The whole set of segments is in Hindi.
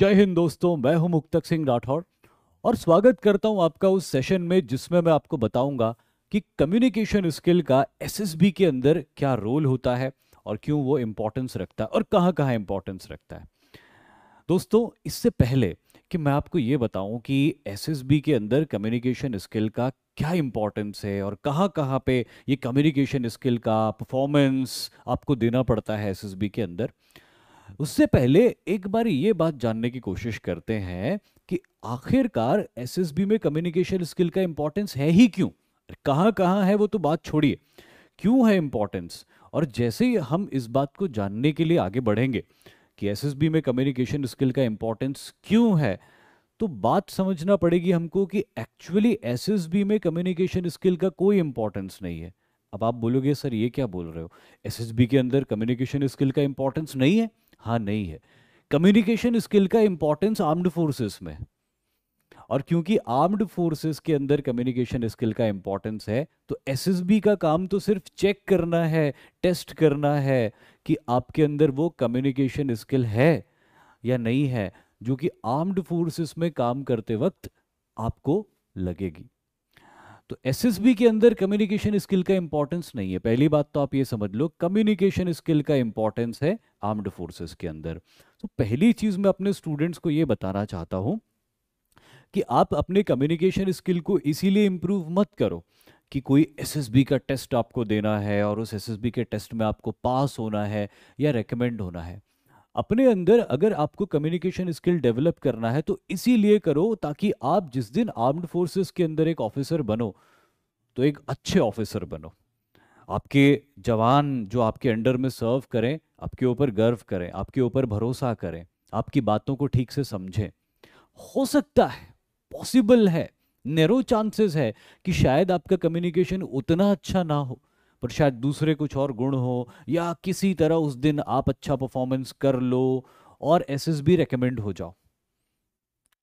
जय हिंद दोस्तों मैं हूं मुक्तक सिंह राठौर और स्वागत करता हूं आपका उस सेशन में जिसमें मैं आपको बताऊंगा कि कम्युनिकेशन स्किल का एसएसबी के अंदर क्या रोल होता है और क्यों वो इम्पोर्टेंस रखता है और कहाँ कहाँ इम्पोर्टेंस रखता है दोस्तों इससे पहले कि मैं आपको ये बताऊं कि एसएसबी के अंदर कम्युनिकेशन स्किल का क्या इम्पोर्टेंस है और कहाँ कहाँ पे ये कम्युनिकेशन स्किल का परफॉर्मेंस आपको देना पड़ता है एसएसबी के अंदर उससे पहले एक बार ये बात जानने की कोशिश करते हैं कि आखिरकार एसएसबी में कम्युनिकेशन स्किल का इंपॉर्टेंस है ही क्यों कहाँ कहाँ है वो तो बात छोड़िए क्यों है इंपॉर्टेंस और जैसे ही हम इस बात को जानने के लिए आगे बढ़ेंगे कि एसएसबी में कम्युनिकेशन स्किल का इंपॉर्टेंस क्यों है तो बात समझना पड़ेगी हमको कि एक्चुअली एसएसबी में कम्युनिकेशन स्किल का कोई इंपॉर्टेंस नहीं है अब आप बोलोगे सर ये क्या बोल रहे हो एसएसबी के अंदर कम्युनिकेशन स्किल का इंपॉर्टेंस नहीं है हाँ नहीं है कम्युनिकेशन स्किल का इंपॉर्टेंस आर्म्ड फोर्सेस में और क्योंकि आर्म्ड फोर्सेस के अंदर कम्युनिकेशन स्किल का इंपॉर्टेंस है तो एसएसबी का काम तो सिर्फ चेक करना है टेस्ट करना है कि आपके अंदर वो कम्युनिकेशन स्किल है या नहीं है जो कि आर्म्ड फोर्सेस में काम करते वक्त आपको लगेगी तो एसएसबी के अंदर कम्युनिकेशन स्किल का इंपॉर्टेंस नहीं है पहली बात तो आप ये समझ लो कम्युनिकेशन स्किल का इंपॉर्टेंस है आर्म्ड फोर्सेस के अंदर तो पहली चीज मैं अपने स्टूडेंट्स को ये बताना चाहता हूं कि आप अपने कम्युनिकेशन स्किल को इसीलिए इंप्रूव मत करो कि कोई एसएसबी का टेस्ट आपको देना है और उस एसएसबी के टेस्ट में आपको पास होना है या रिकमेंड होना है अपने अंदर अगर आपको कम्युनिकेशन स्किल डेवलप करना है तो इसीलिए करो ताकि आप जिस दिन आर्म्ड फोर्सेस के अंदर एक ऑफिसर बनो तो एक अच्छे ऑफिसर बनो आपके जवान जो आपके अंडर में सर्व करें आपके ऊपर गर्व करें आपके ऊपर भरोसा करें आपकी बातों को ठीक से समझें हो सकता है पॉसिबल है नेरो चांसेस है कि शायद आपका कम्युनिकेशन उतना अच्छा ना हो पर शायद दूसरे कुछ और गुण हो या किसी तरह उस दिन आप अच्छा परफॉर्मेंस कर लो और एस एस बी रिकमेंड हो जाओ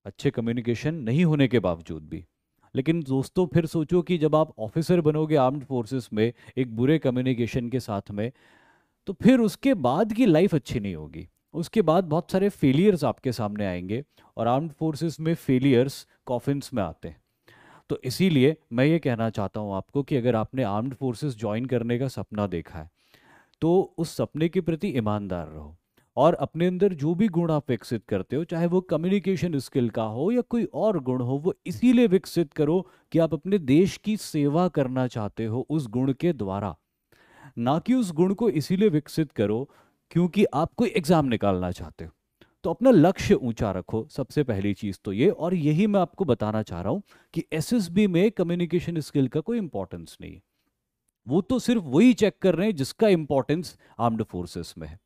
अच्छे कम्युनिकेशन नहीं होने के बावजूद भी लेकिन दोस्तों फिर सोचो कि जब आप ऑफिसर बनोगे आर्म्ड फोर्सेस में एक बुरे कम्युनिकेशन के साथ में तो फिर उसके बाद की लाइफ अच्छी नहीं होगी उसके बाद बहुत सारे फेलियर्स आपके सामने आएंगे और आर्म्ड फोर्सेस में फेलियर्स कॉफिन्स में आते हैं तो इसीलिए मैं ये कहना चाहता हूँ आपको कि अगर आपने आर्म्ड फोर्सेस ज्वाइन करने का सपना देखा है तो उस सपने के प्रति ईमानदार रहो और अपने अंदर जो भी गुण आप विकसित करते हो चाहे वो कम्युनिकेशन स्किल का हो या कोई और गुण हो वो इसीलिए विकसित करो कि आप अपने देश की सेवा करना चाहते हो उस गुण के द्वारा ना कि उस गुण को इसीलिए विकसित करो क्योंकि आप कोई एग्जाम निकालना चाहते हो तो अपना लक्ष्य ऊंचा रखो सबसे पहली चीज तो ये और यही मैं आपको बताना चाह रहा हूं कि एसएसबी में कम्युनिकेशन स्किल का कोई इंपॉर्टेंस नहीं वो तो सिर्फ वही चेक कर रहे हैं जिसका इंपॉर्टेंस आर्म्ड फोर्सेस में है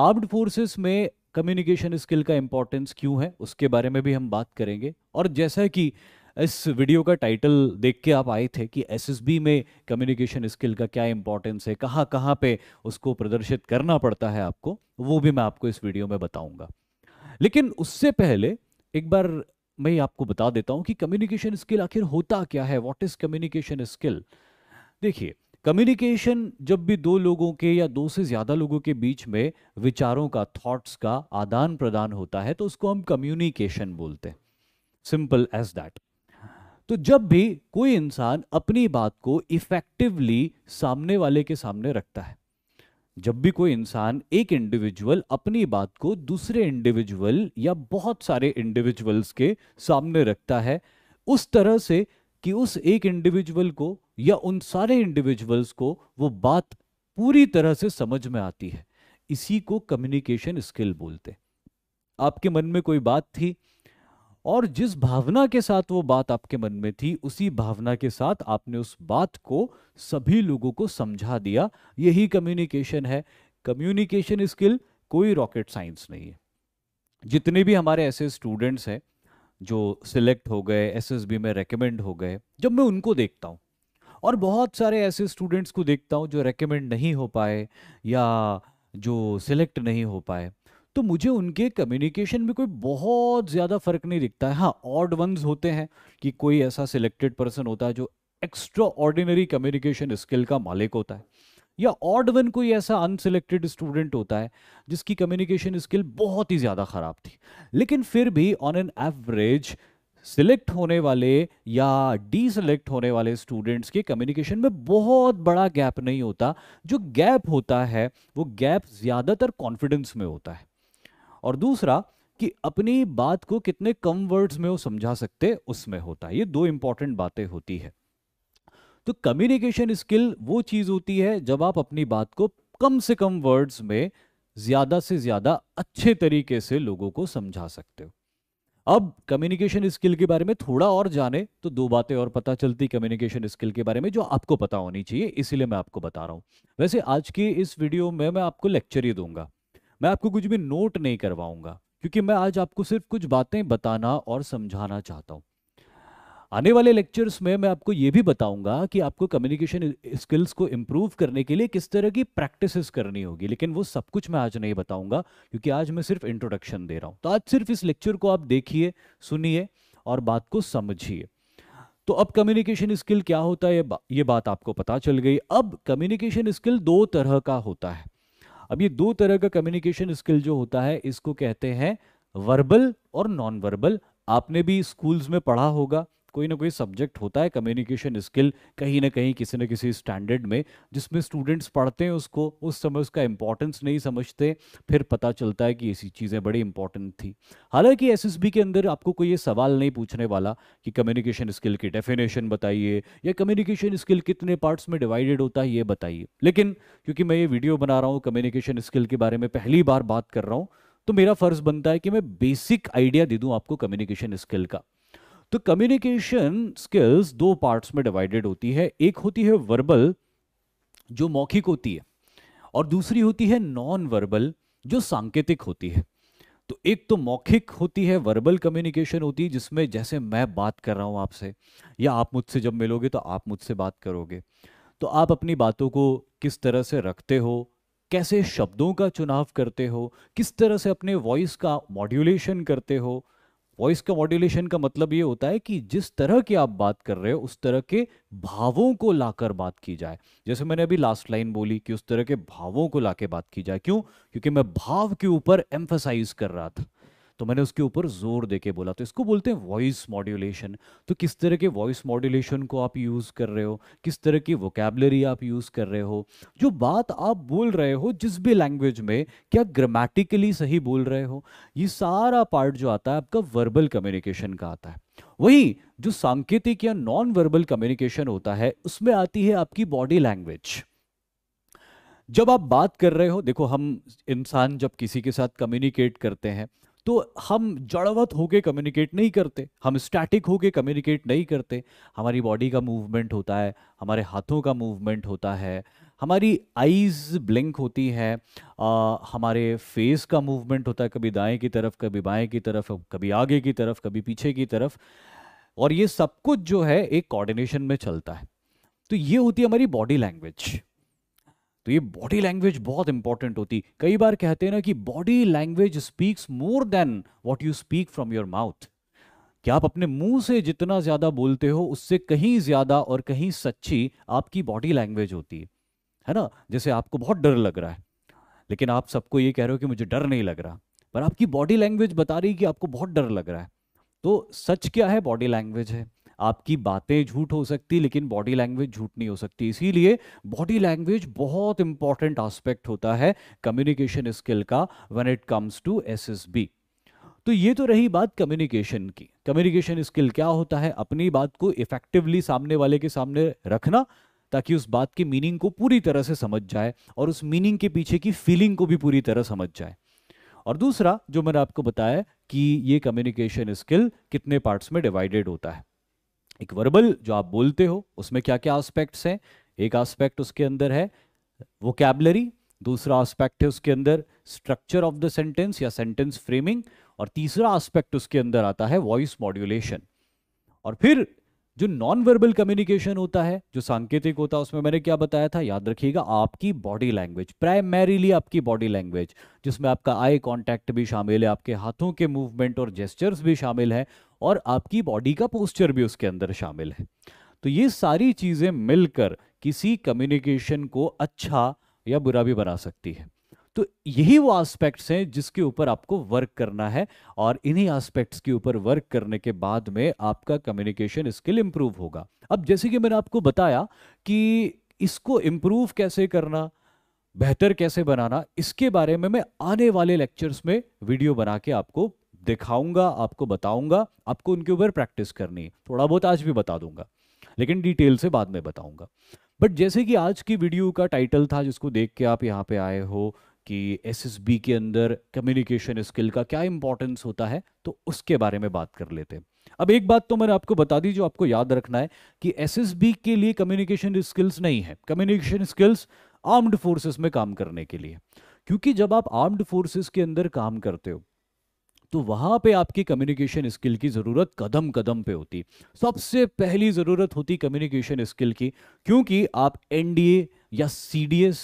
आर्म्ड फोर्सेस में कम्युनिकेशन स्किल का इंपॉर्टेंस क्यों है उसके बारे में भी हम बात करेंगे और जैसा कि इस वीडियो का टाइटल देख के आप आए थे कि एसएसबी में कम्युनिकेशन स्किल का क्या इंपॉर्टेंस है कहाँ कहाँ पे उसको प्रदर्शित करना पड़ता है आपको वो भी मैं आपको इस वीडियो में बताऊंगा लेकिन उससे पहले एक बार मैं आपको बता देता हूं कि कम्युनिकेशन स्किल आखिर होता क्या है वॉट इज कम्युनिकेशन स्किल देखिए कम्युनिकेशन जब भी दो लोगों के या दो से ज़्यादा लोगों के बीच में विचारों का थॉट्स का आदान प्रदान होता है तो उसको हम कम्युनिकेशन बोलते हैं सिंपल एज दैट तो जब भी कोई इंसान अपनी बात को इफेक्टिवली सामने वाले के सामने रखता है जब भी कोई इंसान एक इंडिविजुअल अपनी बात को दूसरे इंडिविजुअल या बहुत सारे इंडिविजुअल्स के सामने रखता है उस तरह से कि उस एक इंडिविजुअल को या उन सारे इंडिविजुअल्स को वो बात पूरी तरह से समझ में आती है इसी को कम्युनिकेशन स्किल बोलते हैं आपके मन में कोई बात थी और जिस भावना के साथ वो बात आपके मन में थी उसी भावना के साथ आपने उस बात को सभी लोगों को समझा दिया यही कम्युनिकेशन है कम्युनिकेशन स्किल कोई रॉकेट साइंस नहीं है जितने भी हमारे ऐसे स्टूडेंट्स हैं जो सिलेक्ट हो गए एसएसबी में रेकमेंड हो गए जब मैं उनको देखता हूँ और बहुत सारे ऐसे स्टूडेंट्स को देखता हूँ जो रेकमेंड नहीं हो पाए या जो सिलेक्ट नहीं हो पाए तो मुझे उनके कम्युनिकेशन में कोई बहुत ज़्यादा फ़र्क नहीं दिखता है हाँ ऑड वंस होते हैं कि कोई ऐसा सिलेक्टेड पर्सन होता है जो एक्स्ट्रा ऑर्डिनरी कम्युनिकेशन स्किल का मालिक होता है या ऑड वन कोई ऐसा अनसिलेक्टेड स्टूडेंट होता है जिसकी कम्युनिकेशन स्किल बहुत ही ज़्यादा ख़राब थी लेकिन फिर भी ऑन एन एवरेज सिलेक्ट होने वाले या डीसेलेक्ट होने वाले स्टूडेंट्स के कम्युनिकेशन में बहुत बड़ा गैप नहीं होता जो गैप होता है वो गैप ज़्यादातर कॉन्फिडेंस में होता है और दूसरा कि अपनी बात को कितने कम वर्ड्स में वो समझा सकते उसमें होता है ये दो इंपॉर्टेंट बातें होती है तो कम्युनिकेशन स्किल वो चीज होती है जब आप अपनी बात को कम से कम वर्ड्स में ज्यादा से ज्यादा अच्छे तरीके से लोगों को समझा सकते हो अब कम्युनिकेशन स्किल के बारे में थोड़ा और जाने तो दो बातें और पता चलती कम्युनिकेशन स्किल के बारे में जो आपको पता होनी चाहिए इसीलिए मैं आपको बता रहा हूं वैसे आज की इस वीडियो में मैं आपको लेक्चर ही दूंगा मैं आपको कुछ भी नोट नहीं करवाऊंगा क्योंकि मैं आज आपको सिर्फ कुछ बातें बताना और समझाना चाहता हूँ आने वाले लेक्चर्स में मैं आपको ये भी बताऊंगा कि आपको कम्युनिकेशन स्किल्स को इम्प्रूव करने के लिए किस तरह की प्रैक्टिसेस करनी होगी लेकिन वो सब कुछ मैं आज नहीं बताऊंगा क्योंकि आज मैं सिर्फ इंट्रोडक्शन दे रहा हूं तो आज सिर्फ इस लेक्चर को आप देखिए सुनिए और बात को समझिए तो अब कम्युनिकेशन स्किल क्या होता है ये बात आपको पता चल गई अब कम्युनिकेशन स्किल दो तरह का होता है अब ये दो तरह का कम्युनिकेशन स्किल जो होता है इसको कहते हैं वर्बल और नॉन वर्बल आपने भी स्कूल्स में पढ़ा होगा कोई ना कोई सब्जेक्ट होता है कम्युनिकेशन स्किल कहीं ना कहीं किसी न किसी स्टैंडर्ड में जिसमें स्टूडेंट्स पढ़ते हैं उसको उस समय उसका इंपॉर्टेंस नहीं समझते फिर पता चलता है कि ऐसी चीज़ें बड़ी इंपॉर्टेंट थी हालांकि एसएसबी के अंदर आपको कोई ये सवाल नहीं पूछने वाला कि कम्युनिकेशन स्किल की डेफिनेशन बताइए या कम्युनिकेशन स्किल कितने पार्ट्स में डिवाइडेड होता है ये बताइए लेकिन क्योंकि मैं ये वीडियो बना रहा हूँ कम्युनिकेशन स्किल के बारे में पहली बार बात कर रहा हूँ तो मेरा फर्ज बनता है कि मैं बेसिक आइडिया दे दूं आपको कम्युनिकेशन स्किल का तो कम्युनिकेशन स्किल्स दो पार्ट्स में डिवाइडेड होती है एक होती है वर्बल जो मौखिक होती है और दूसरी होती है नॉन वर्बल जो सांकेतिक होती है तो एक तो मौखिक होती है वर्बल कम्युनिकेशन होती है जिसमें जैसे मैं बात कर रहा हूँ आपसे या आप मुझसे जब मिलोगे तो आप मुझसे बात करोगे तो आप अपनी बातों को किस तरह से रखते हो कैसे शब्दों का चुनाव करते हो किस तरह से अपने वॉइस का मॉड्यूलेशन करते हो वॉइस का मॉड्यूलेशन का मतलब ये होता है कि जिस तरह की आप बात कर रहे हो उस तरह के भावों को लाकर बात की जाए जैसे मैंने अभी लास्ट लाइन बोली कि उस तरह के भावों को लाके बात की जाए क्यों क्योंकि मैं भाव के ऊपर एम्फोसाइज कर रहा था तो मैंने उसके ऊपर जोर दे के बोला तो इसको बोलते हैं वॉइस मॉड्यूलेशन तो किस तरह के वॉइस मॉड्यूलेशन को आप यूज़ कर रहे हो किस तरह की वोकेबलरी आप यूज़ कर रहे हो जो बात आप बोल रहे हो जिस भी लैंग्वेज में क्या ग्रामेटिकली सही बोल रहे हो ये सारा पार्ट जो आता है आपका वर्बल कम्युनिकेशन का आता है वही जो सांकेतिक या नॉन वर्बल कम्युनिकेशन होता है उसमें आती है आपकी बॉडी लैंग्वेज जब आप बात कर रहे हो देखो हम इंसान जब किसी के साथ कम्युनिकेट करते हैं तो हम जड़वत होके कम्युनिकेट नहीं करते हम स्टैटिक होके कम्युनिकेट नहीं करते हमारी बॉडी का मूवमेंट होता है हमारे हाथों का मूवमेंट होता है हमारी आईज ब्लिंक होती है आ, हमारे फेस का मूवमेंट होता है कभी दाएं की तरफ कभी बाएं की तरफ कभी आगे की तरफ कभी पीछे की तरफ और ये सब कुछ जो है एक कोऑर्डिनेशन में चलता है तो ये होती है हमारी बॉडी लैंग्वेज तो ये बॉडी लैंग्वेज बहुत इंपॉर्टेंट होती कई बार कहते हैं ना कि body language speaks more than what you speak from your mouth कि आप अपने मुंह से जितना ज्यादा बोलते हो उससे कहीं ज्यादा और कहीं सच्ची आपकी बॉडी लैंग्वेज होती है है ना जैसे आपको बहुत डर लग रहा है लेकिन आप सबको ये कह रहे हो कि मुझे डर नहीं लग रहा पर आपकी बॉडी लैंग्वेज बता रही है कि आपको बहुत डर लग रहा है तो सच क्या है बॉडी लैंग्वेज है आपकी बातें झूठ हो सकती लेकिन बॉडी लैंग्वेज झूठ नहीं हो सकती इसीलिए बॉडी लैंग्वेज बहुत इंपॉर्टेंट आस्पेक्ट होता है कम्युनिकेशन स्किल का when it comes to SSB तो ये तो रही बात कम्युनिकेशन की कम्युनिकेशन स्किल क्या होता है अपनी बात को इफेक्टिवली सामने वाले के सामने रखना ताकि उस बात की मीनिंग को पूरी तरह से समझ जाए और उस मीनिंग के पीछे की फीलिंग को भी पूरी तरह समझ जाए और दूसरा जो मैंने आपको बताया कि ये कम्युनिकेशन स्किल कितने पार्ट्स में डिवाइडेड होता है एक वर्बल जो आप बोलते हो उसमें क्या क्या आस्पेक्ट्स हैं एक आस्पेक्ट उसके अंदर है वोकेबलरी दूसरा आस्पेक्ट है उसके अंदर स्ट्रक्चर ऑफ द सेंटेंस या सेंटेंस फ्रेमिंग और तीसरा आस्पेक्ट उसके अंदर आता है वॉइस मॉड्यूलेशन और फिर जो नॉन वर्बल कम्युनिकेशन होता है जो सांकेतिक होता है उसमें मैंने क्या बताया था याद रखिएगा आपकी बॉडी लैंग्वेज प्राइमरीली आपकी बॉडी लैंग्वेज जिसमें आपका आई कांटेक्ट भी शामिल है आपके हाथों के मूवमेंट और जेस्चर्स भी शामिल है और आपकी बॉडी का पोस्चर भी उसके अंदर शामिल है तो ये सारी चीज़ें मिलकर किसी कम्युनिकेशन को अच्छा या बुरा भी बना सकती है तो यही वो एस्पेक्ट्स हैं जिसके ऊपर आपको वर्क करना है और इन्हीं एस्पेक्ट्स के ऊपर वर्क करने के बाद में आपका कम्युनिकेशन स्किल इंप्रूव होगा अब जैसे कि मैंने आपको बताया कि इसको इंप्रूव कैसे करना बेहतर कैसे बनाना इसके बारे में मैं आने वाले लेक्चर्स में वीडियो बना के आपको दिखाऊंगा आपको बताऊंगा आपको उनके ऊपर प्रैक्टिस करनी है थोड़ा बहुत आज भी बता दूंगा लेकिन डिटेल से बाद में बताऊंगा बट जैसे कि आज की वीडियो का टाइटल था जिसको देख के आप यहाँ पे आए हो कि एसएसबी के अंदर कम्युनिकेशन स्किल का क्या इंपॉर्टेंस होता है तो उसके बारे में बात कर लेते हैं अब एक बात तो मैंने आपको बता दी जो आपको याद रखना है कि एसएसबी के लिए कम्युनिकेशन स्किल्स नहीं है कम्युनिकेशन स्किल्स आर्म्ड फोर्सेस में काम करने के लिए क्योंकि जब आप आर्म्ड फोर्सेस के अंदर काम करते हो तो वहां पे आपकी कम्युनिकेशन स्किल की जरूरत कदम कदम पे होती सबसे पहली जरूरत होती कम्युनिकेशन स्किल की क्योंकि आप एनडीए या सीडीएस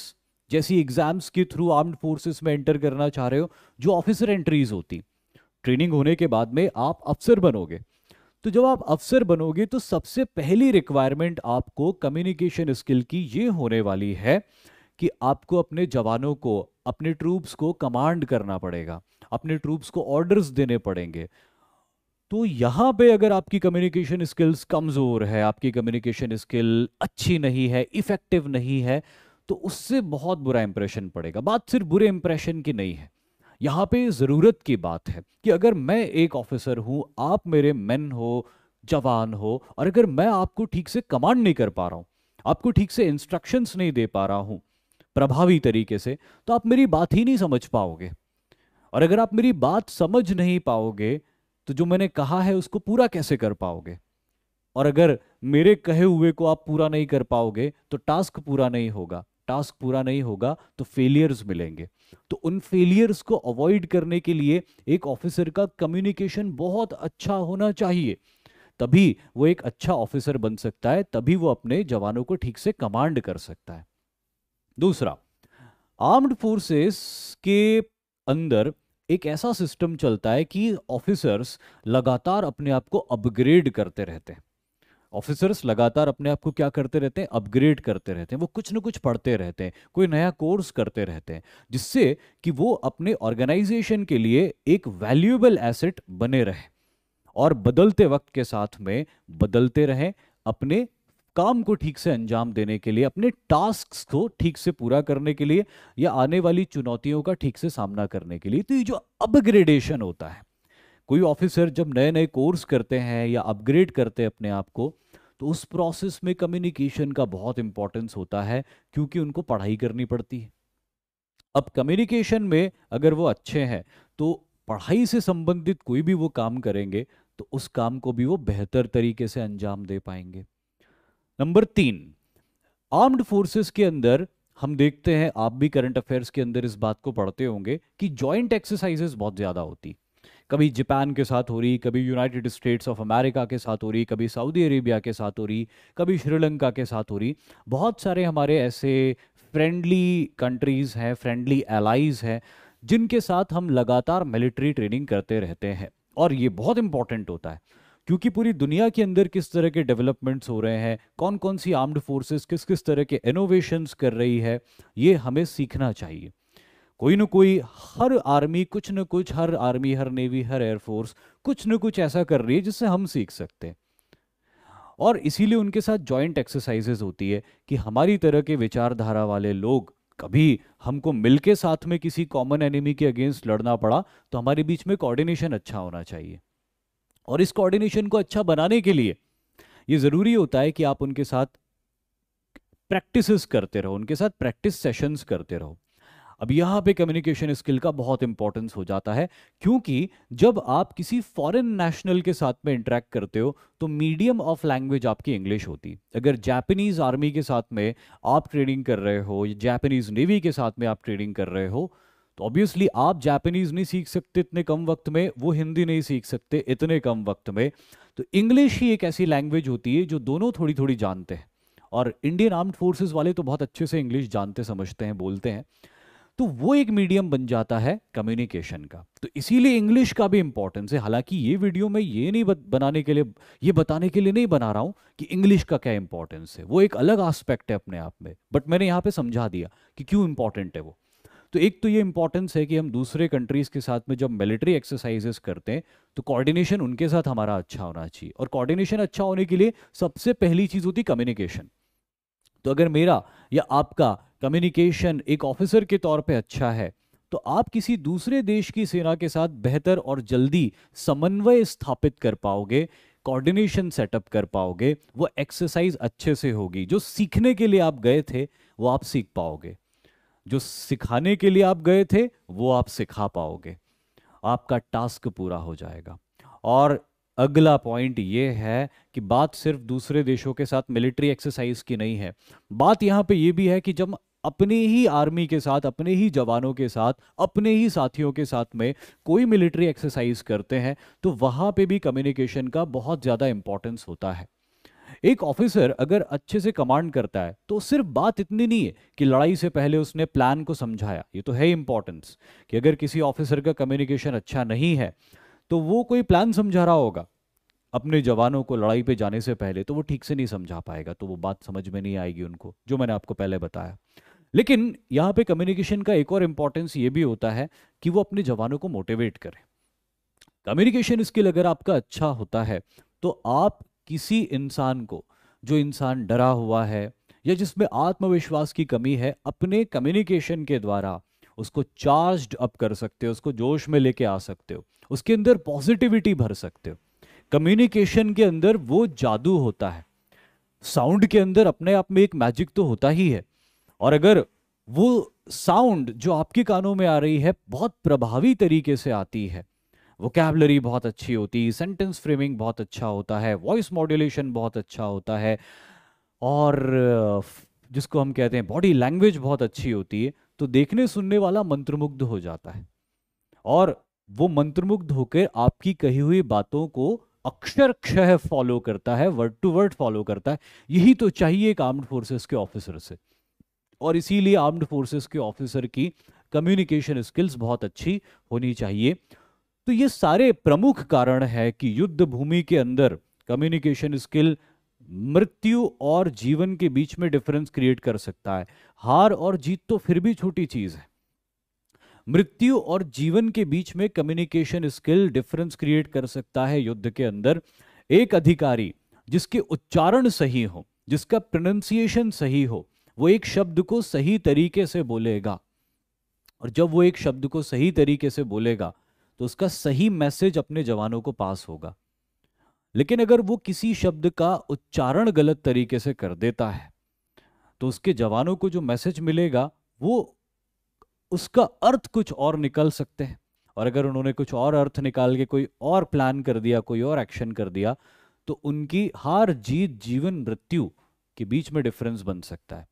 जैसी एग्जाम्स के थ्रू आर्म्ड फोर्सेस में एंटर करना चाह रहे हो जो ऑफिसर एंट्रीज होती ट्रेनिंग होने के बाद में आप अफसर बनोगे तो जब आप अफसर बनोगे तो सबसे पहली रिक्वायरमेंट आपको कम्युनिकेशन स्किल की ये होने वाली है कि आपको अपने जवानों को अपने ट्रूप्स को कमांड करना पड़ेगा अपने ट्रूप्स को ऑर्डर्स देने पड़ेंगे तो यहाँ पे अगर आपकी कम्युनिकेशन स्किल्स कमज़ोर है आपकी कम्युनिकेशन स्किल अच्छी नहीं है इफ़ेक्टिव नहीं है तो उससे बहुत बुरा इंप्रेशन पड़ेगा बात सिर्फ बुरे इंप्रेशन की नहीं है यहाँ पे ज़रूरत की बात है कि अगर मैं एक ऑफिसर हूँ आप मेरे मैन हो जवान हो और अगर मैं आपको ठीक से कमांड नहीं कर पा रहा हूँ आपको ठीक से इंस्ट्रक्शंस नहीं दे पा रहा हूँ प्रभावी तरीके से तो आप मेरी बात ही नहीं समझ पाओगे और अगर आप मेरी बात समझ नहीं पाओगे तो जो मैंने कहा है उसको पूरा कैसे कर पाओगे और अगर मेरे कहे हुए को आप पूरा नहीं कर पाओगे तो टास्क पूरा नहीं होगा टास्क पूरा नहीं होगा तो फेलियर्स मिलेंगे तो उन फेलियर्स को अवॉइड करने के लिए एक ऑफिसर का कम्युनिकेशन बहुत अच्छा होना चाहिए तभी वो एक अच्छा ऑफिसर बन सकता है तभी वो अपने जवानों को ठीक से कमांड कर सकता है दूसरा आर्म्ड फोर्सेस के अंदर एक ऐसा सिस्टम चलता है कि ऑफिसर्स लगातार अपने आप को अपग्रेड करते रहते हैं ऑफिसर्स लगातार अपने आप को क्या करते रहते हैं अपग्रेड करते रहते हैं वो कुछ ना कुछ पढ़ते रहते हैं कोई नया कोर्स करते रहते हैं जिससे कि वो अपने ऑर्गेनाइजेशन के लिए एक वैल्यूएबल एसेट बने रहे और बदलते वक्त के साथ में बदलते रहें अपने काम को ठीक से अंजाम देने के लिए अपने टास्क को ठीक से पूरा करने के लिए या आने वाली चुनौतियों का ठीक से सामना करने के लिए तो ये जो अपग्रेडेशन होता है कोई ऑफिसर जब नए नए कोर्स करते हैं या अपग्रेड करते हैं अपने आप को तो उस प्रोसेस में कम्युनिकेशन का बहुत इंपॉर्टेंस होता है क्योंकि उनको पढ़ाई करनी पड़ती है अब कम्युनिकेशन में अगर वो अच्छे हैं तो पढ़ाई से संबंधित कोई भी वो काम करेंगे तो उस काम को भी वो बेहतर तरीके से अंजाम दे पाएंगे नंबर तीन आर्म्ड फोर्सेस के अंदर हम देखते हैं आप भी करंट अफेयर्स के अंदर इस बात को पढ़ते होंगे कि जॉइंट एक्सरसाइजेस बहुत ज़्यादा होती कभी जापान के साथ हो रही कभी यूनाइटेड स्टेट्स ऑफ अमेरिका के साथ हो रही कभी सऊदी अरेबिया के साथ हो रही कभी श्रीलंका के साथ हो रही बहुत सारे हमारे ऐसे फ्रेंडली कंट्रीज़ हैं फ्रेंडली एलाइज़ हैं जिनके साथ हम लगातार मिलिट्री ट्रेनिंग करते रहते हैं और ये बहुत इंपॉर्टेंट होता है क्योंकि पूरी दुनिया के अंदर किस तरह के डेवलपमेंट्स हो रहे हैं कौन कौन सी आर्म्ड फोर्सेस किस किस तरह के इनोवेशंस कर रही है ये हमें सीखना चाहिए कोई ना कोई हर आर्मी कुछ न कुछ हर आर्मी हर नेवी हर एयरफोर्स कुछ न कुछ ऐसा कर रही है जिससे हम सीख सकते हैं और इसीलिए उनके साथ जॉइंट एक्सरसाइजेज होती है कि हमारी तरह के विचारधारा वाले लोग कभी हमको मिलके साथ में किसी कॉमन एनिमी के अगेंस्ट लड़ना पड़ा तो हमारे बीच में कोऑर्डिनेशन अच्छा होना चाहिए और इस कोऑर्डिनेशन को अच्छा बनाने के लिए ये ज़रूरी होता है कि आप उनके साथ प्रैक्टिस करते रहो उनके साथ प्रैक्टिस सेशंस करते रहो अब यहाँ पे कम्युनिकेशन स्किल का बहुत इंपॉर्टेंस हो जाता है क्योंकि जब आप किसी फॉरेन नेशनल के साथ में इंटरेक्ट करते हो तो मीडियम ऑफ लैंग्वेज आपकी इंग्लिश होती अगर जापानीज आर्मी के साथ में आप ट्रेडिंग कर रहे हो या जापानीज नेवी के साथ में आप ट्रेडिंग कर रहे हो तो ऑब्वियसली आप जापानीज नहीं सीख सकते इतने कम वक्त में वो हिंदी नहीं सीख सकते इतने कम वक्त में तो इंग्लिश ही एक ऐसी लैंग्वेज होती है जो दोनों थोड़ी थोड़ी जानते हैं और इंडियन आर्म्ड फोर्सेज वाले तो बहुत अच्छे से इंग्लिश जानते समझते हैं बोलते हैं तो वो एक मीडियम बन जाता है कम्युनिकेशन का तो इसीलिए इंग्लिश का भी इंपॉर्टेंस है हालांकि ये वीडियो में ये नहीं बनाने के लिए ये बताने के लिए नहीं बना रहा हूं कि इंग्लिश का क्या इंपॉर्टेंस है वो एक अलग आस्पेक्ट है अपने आप में बट मैंने यहाँ पे समझा दिया कि क्यों इंपॉर्टेंट है वो तो एक तो ये इंपॉर्टेंस है कि हम दूसरे कंट्रीज के साथ में जब मिलिट्री एक्सरसाइजेस करते हैं तो कोऑर्डिनेशन उनके साथ हमारा अच्छा होना चाहिए और कोऑर्डिनेशन अच्छा होने के लिए सबसे पहली चीज होती कम्युनिकेशन तो अगर मेरा या आपका कम्युनिकेशन एक ऑफिसर के तौर पे अच्छा है तो आप किसी दूसरे देश की सेना के साथ बेहतर और जल्दी समन्वय स्थापित कर पाओगे कोऑर्डिनेशन सेटअप कर पाओगे वो एक्सरसाइज अच्छे से होगी जो सीखने के लिए आप गए थे वो आप सीख पाओगे जो सिखाने के लिए आप गए थे वो आप सिखा पाओगे आपका टास्क पूरा हो जाएगा और अगला पॉइंट ये है कि बात सिर्फ दूसरे देशों के साथ मिलिट्री एक्सरसाइज की नहीं है बात यहाँ पे ये भी है कि जब अपने ही आर्मी के साथ अपने ही जवानों के साथ अपने ही साथियों के साथ में कोई मिलिट्री एक्सरसाइज करते हैं तो वहां पे भी कम्युनिकेशन का बहुत ज़्यादा इंपॉर्टेंस होता है एक ऑफिसर अगर अच्छे से कमांड करता है तो सिर्फ बात इतनी नहीं है कि लड़ाई से पहले उसने प्लान को समझाया ये तो है इंपॉर्टेंस कि अगर किसी ऑफिसर का कम्युनिकेशन अच्छा नहीं है तो वो कोई प्लान समझा रहा होगा अपने जवानों को लड़ाई पे जाने से पहले तो वो ठीक से नहीं समझा पाएगा तो वो बात समझ में नहीं आएगी उनको जो मैंने आपको पहले बताया लेकिन यहाँ पे कम्युनिकेशन का एक और इम्पॉर्टेंस ये भी होता है कि वो अपने जवानों को मोटिवेट करें कम्युनिकेशन स्किल अगर आपका अच्छा होता है तो आप किसी इंसान को जो इंसान डरा हुआ है या जिसमें आत्मविश्वास की कमी है अपने कम्युनिकेशन के द्वारा उसको चार्ज अप कर सकते हो उसको जोश में लेके आ सकते हो उसके अंदर पॉजिटिविटी भर सकते हो कम्युनिकेशन के अंदर वो जादू होता है साउंड के अंदर अपने आप में एक मैजिक तो होता ही है और अगर वो साउंड जो आपके कानों में आ रही है बहुत प्रभावी तरीके से आती है वोकेबलरी बहुत अच्छी होती है सेंटेंस फ्रेमिंग बहुत अच्छा होता है वॉइस मॉड्यूलेशन बहुत अच्छा होता है और जिसको हम कहते हैं बॉडी लैंग्वेज बहुत अच्छी होती है तो देखने सुनने वाला मंत्रमुग्ध हो जाता है और वो मंत्रमुग्ध होकर आपकी कही हुई बातों को अक्षर क्षय फॉलो करता है वर्ड टू वर्ड फॉलो करता है यही तो चाहिए एक आर्म्ड फोर्सेस के ऑफिसर से और इसीलिए आर्म्ड फोर्सेस के ऑफिसर की कम्युनिकेशन स्किल्स बहुत अच्छी होनी चाहिए तो ये सारे प्रमुख कारण है कि युद्ध भूमि के अंदर कम्युनिकेशन स्किल मृत्यु और जीवन के बीच में डिफरेंस क्रिएट कर सकता है हार और जीत तो फिर भी छोटी चीज है मृत्यु और जीवन के बीच में कम्युनिकेशन स्किल डिफरेंस क्रिएट कर सकता है युद्ध के अंदर एक अधिकारी जिसके उच्चारण सही हो जिसका प्रोनाउंसिएशन सही हो वो एक शब्द को सही तरीके से बोलेगा और जब वो एक शब्द को सही तरीके से बोलेगा तो उसका सही मैसेज अपने जवानों को पास होगा लेकिन अगर वो किसी शब्द का उच्चारण गलत तरीके से कर देता है तो उसके जवानों को जो मैसेज मिलेगा वो उसका अर्थ कुछ और निकल सकते हैं और अगर उन्होंने कुछ और अर्थ निकाल के कोई और प्लान कर दिया कोई और एक्शन कर दिया तो उनकी हार जीत जीवन मृत्यु के बीच में डिफरेंस बन सकता है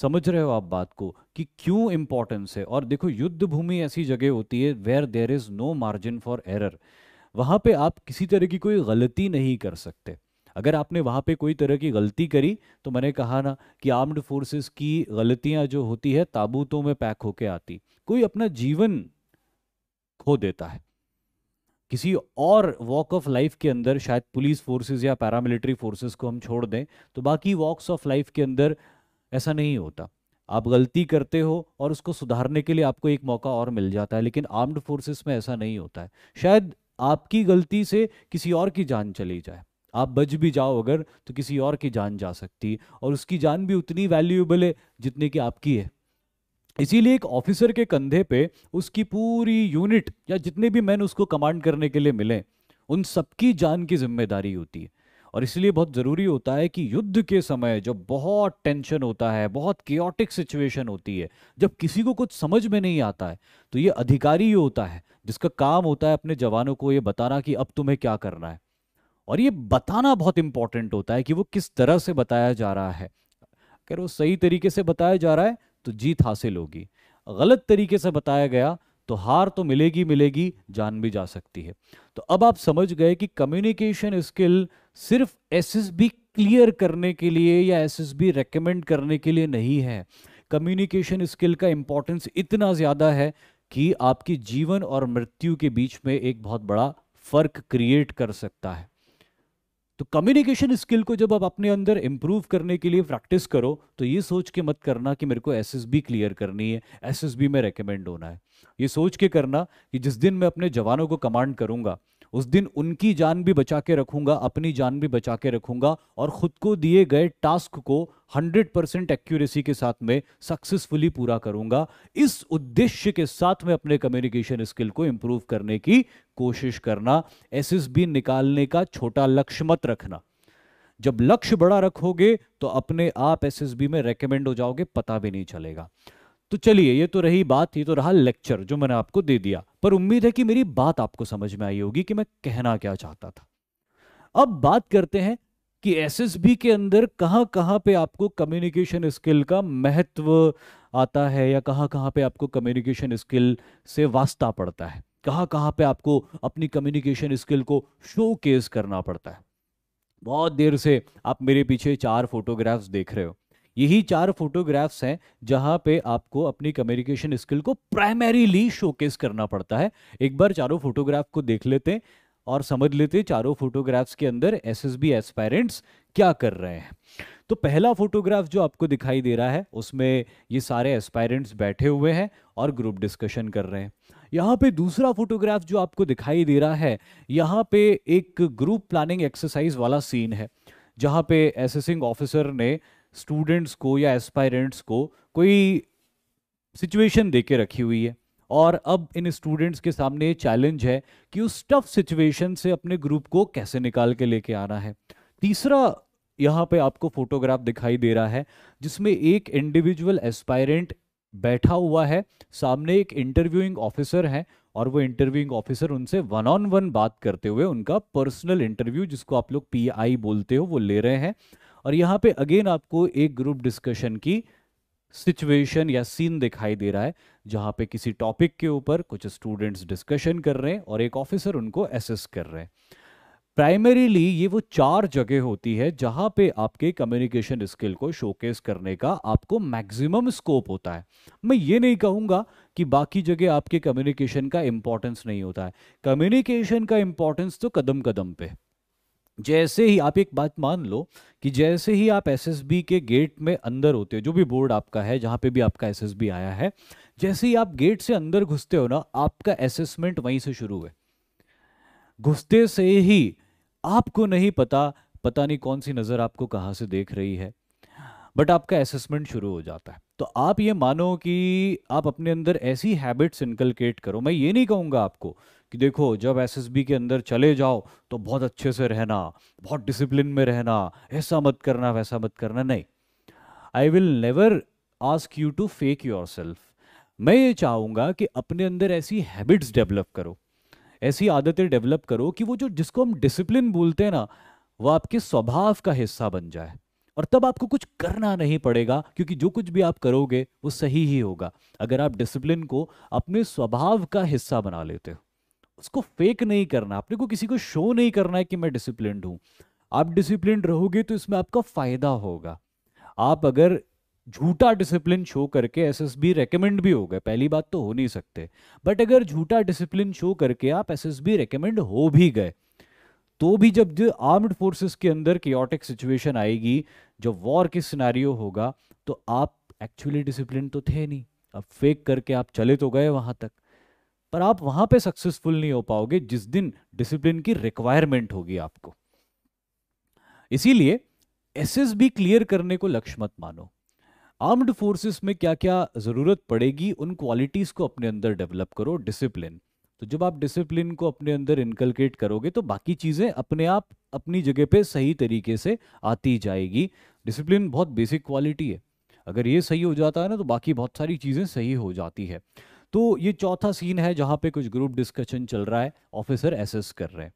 समझ रहे हो आप बात को कि क्यों इंपॉर्टेंस है और देखो युद्ध भूमि ऐसी जगह होती है where there is no margin for error वहां पे आप किसी तरह की कोई गलती नहीं कर सकते अगर आपने वहां पे कोई तरह की गलती करी तो मैंने कहा ना कि आर्म्ड फोर्सेस की गलतियां जो होती है ताबूतों में पैक होके आती कोई अपना जीवन खो देता है किसी और वॉक ऑफ लाइफ के अंदर शायद पुलिस फोर्सेस या पैरामिलिट्री फोर्सेस को हम छोड़ दें तो बाकी वॉक्स ऑफ लाइफ के अंदर ऐसा नहीं होता आप गलती करते हो और उसको सुधारने के लिए आपको एक मौका और मिल जाता है लेकिन आर्म्ड फोर्सेस में ऐसा नहीं होता है शायद आपकी गलती से किसी और की जान चली जाए आप बच भी जाओ अगर तो किसी और की जान जा सकती है और उसकी जान भी उतनी वैल्यूएबल है जितनी कि आपकी है इसीलिए एक ऑफिसर के कंधे पे उसकी पूरी यूनिट या जितने भी मैन उसको कमांड करने के लिए मिले उन सबकी जान की जिम्मेदारी होती है और इसलिए बहुत ज़रूरी होता है कि युद्ध के समय जब बहुत टेंशन होता है बहुत क्योटिक सिचुएशन होती है जब किसी को कुछ समझ में नहीं आता है तो ये अधिकारी ही होता है जिसका काम होता है अपने जवानों को ये बताना कि अब तुम्हें क्या करना है और ये बताना बहुत इंपॉर्टेंट होता है कि वो किस तरह से बताया जा रहा है अगर वो सही तरीके से बताया जा रहा है तो जीत हासिल होगी गलत तरीके से बताया गया तो हार तो मिलेगी मिलेगी जान भी जा सकती है तो अब आप समझ गए कि कम्युनिकेशन स्किल सिर्फ एसएसबी क्लियर करने के लिए या एसएसबी रेकमेंड करने के लिए नहीं है कम्युनिकेशन स्किल का इंपॉर्टेंस इतना ज़्यादा है कि आपकी जीवन और मृत्यु के बीच में एक बहुत बड़ा फर्क क्रिएट कर सकता है तो कम्युनिकेशन स्किल को जब आप अपने अंदर इंप्रूव करने के लिए प्रैक्टिस करो तो ये सोच के मत करना कि मेरे को एसएसबी क्लियर करनी है एसएसबी में रेकमेंड होना है ये सोच के करना कि जिस दिन मैं अपने जवानों को कमांड करूंगा उस दिन उनकी जान भी बचा के रखूंगा अपनी जान भी बचा के रखूंगा और खुद को दिए गए टास्क को 100 परसेंट एक्यूरेसी के साथ में सक्सेसफुली पूरा करूंगा इस उद्देश्य के साथ में अपने कम्युनिकेशन स्किल को इंप्रूव करने की कोशिश करना एस निकालने का छोटा लक्ष्य मत रखना जब लक्ष्य बड़ा रखोगे तो अपने आप एस में रेकमेंड हो जाओगे पता भी नहीं चलेगा तो चलिए ये तो रही बात ये तो रहा लेक्चर जो मैंने आपको दे दिया पर उम्मीद है कि मेरी बात आपको समझ में आई होगी कि मैं कहना क्या चाहता था अब बात करते हैं कि एसएसबी के अंदर कहाँ कहाँ पे आपको कम्युनिकेशन स्किल का महत्व आता है या कहाँ कहाँ पे आपको कम्युनिकेशन स्किल से वास्ता पड़ता है कहाँ कहाँ पे आपको अपनी कम्युनिकेशन स्किल को शो केस करना पड़ता है बहुत देर से आप मेरे पीछे चार फोटोग्राफ्स देख रहे हो यही चार फोटोग्राफ्स हैं जहां पे आपको अपनी कम्युनिकेशन स्किल को प्राइमरीली शोकेस करना पड़ता है एक बार चारों फोटोग्राफ को देख लेते हैं और समझ लेते चारों फोटोग्राफ्स के अंदर एस एस बी एस्पायरेंट्स क्या कर रहे हैं तो पहला फोटोग्राफ जो आपको दिखाई दे रहा है उसमें ये सारे एस्पायरेंट्स बैठे हुए हैं और ग्रुप डिस्कशन कर रहे हैं यहाँ पे दूसरा फोटोग्राफ जो आपको दिखाई दे रहा है यहाँ पे एक ग्रुप प्लानिंग एक्सरसाइज वाला सीन है जहाँ पे एसेसिंग ऑफिसर ने स्टूडेंट्स को या एस्पायरेंट्स को कोई सिचुएशन दे के रखी हुई है और अब इन स्टूडेंट्स के सामने ये चैलेंज है कि उस टफ सिचुएशन से अपने ग्रुप को कैसे निकाल के लेके आना है तीसरा यहाँ पे आपको फोटोग्राफ दिखाई दे रहा है जिसमें एक इंडिविजुअल एस्पायरेंट बैठा हुआ है सामने एक इंटरव्यूइंग ऑफिसर है और वो इंटरव्यूइंग ऑफिसर उनसे वन ऑन वन बात करते हुए उनका पर्सनल इंटरव्यू जिसको आप लोग पी बोलते हो वो ले रहे हैं और यहाँ पे अगेन आपको एक ग्रुप डिस्कशन की सिचुएशन या सीन दिखाई दे रहा है जहाँ पे किसी टॉपिक के ऊपर कुछ स्टूडेंट्स डिस्कशन कर रहे हैं और एक ऑफिसर उनको एसेस कर रहे हैं प्राइमरीली ये वो चार जगह होती है जहां पे आपके कम्युनिकेशन स्किल को शोकेस करने का आपको मैक्सिमम स्कोप होता है मैं ये नहीं कहूंगा कि बाकी जगह आपके कम्युनिकेशन का इंपॉर्टेंस नहीं होता है कम्युनिकेशन का इंपॉर्टेंस तो कदम कदम पे जैसे ही आप एक बात मान लो कि जैसे ही आप एसएसबी के गेट में अंदर होते हो जो भी बोर्ड आपका है जहाँ पे भी आपका एसएसबी आया है जैसे ही आप गेट से अंदर घुसते हो ना आपका असेसमेंट वहीं से शुरू है घुसते से ही आपको नहीं पता पता नहीं कौन सी नज़र आपको कहाँ से देख रही है बट आपका असेसमेंट शुरू हो जाता है तो आप ये मानो कि आप अपने अंदर ऐसी हैबिट्स इनकलकेट करो मैं ये नहीं कहूँगा आपको कि देखो जब एसएसबी के अंदर चले जाओ तो बहुत अच्छे से रहना बहुत डिसिप्लिन में रहना ऐसा मत करना वैसा मत करना नहीं I will never ask you to fake yourself मैं ये चाहूँगा कि अपने अंदर ऐसी हैबिट्स डेवलप करो ऐसी आदतें डेवलप करो कि वो जो जिसको हम डिसिप्लिन बोलते हैं ना वो आपके स्वभाव का हिस्सा बन जाए और तब आपको कुछ करना नहीं पड़ेगा क्योंकि जो कुछ भी आप करोगे वो सही ही होगा अगर आप डिसिप्लिन को अपने स्वभाव का हिस्सा बना लेते हो उसको फेक नहीं करना अपने को किसी को शो नहीं करना है कि मैं डिसिप्लिन हूँ आप डिसिप्लिन रहोगे तो इसमें आपका फायदा होगा आप अगर झूठा डिसिप्लिन शो करके एस एस बी रिकमेंड भी हो गए पहली बात तो हो नहीं सकते बट अगर झूठा डिसिप्लिन शो करके आप एस एस बी रिकमेंड हो भी गए तो भी जब जो आर्म्ड फोर्सेस के अंदर क्योटिक सिचुएशन आएगी जब वॉर की सिनारियो होगा तो आप एक्चुअली डिसिप्लिन तो थे नहीं अब फेक करके आप चले तो गए वहां तक पर आप वहां पे सक्सेसफुल नहीं हो पाओगे जिस दिन डिसिप्लिन की रिक्वायरमेंट होगी आपको इसीलिए एस क्लियर करने को लक्ष्य मत मानो आर्म्ड फोर्सेस में क्या क्या ज़रूरत पड़ेगी उन क्वालिटीज़ को अपने अंदर डेवलप करो डिसिप्लिन तो जब आप डिसिप्लिन को अपने अंदर इनकलकेट करोगे तो बाकी चीज़ें अपने आप अपनी जगह पे सही तरीके से आती जाएगी डिसिप्लिन बहुत बेसिक क्वालिटी है अगर ये सही हो जाता है ना तो बाकी बहुत सारी चीज़ें सही हो जाती है तो ये चौथा सीन है जहां पे कुछ ग्रुप डिस्कशन चल रहा है ऑफिसर एसेस कर रहे हैं